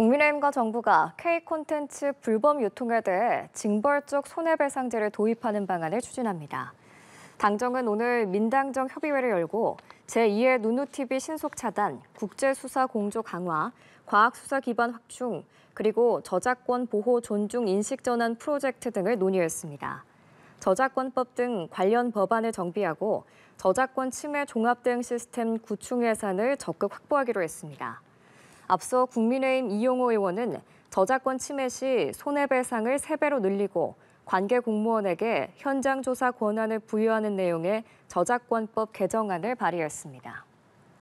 국민의힘과 정부가 K 콘텐츠 불법 유통에 대해 징벌적 손해배상제를 도입하는 방안을 추진합니다. 당정은 오늘 민당정 협의회를 열고 제2의 누누TV 신속 차단, 국제수사 공조 강화, 과학수사 기반 확충, 그리고 저작권 보호 존중 인식 전환 프로젝트 등을 논의했습니다. 저작권법 등 관련 법안을 정비하고 저작권 침해 종합 대응 시스템 구축 예산을 적극 확보하기로 했습니다. 앞서 국민의힘 이용호 의원은 저작권 침해 시 손해배상을 3배로 늘리고 관계 공무원에게 현장 조사 권한을 부여하는 내용의 저작권법 개정안을 발의했습니다.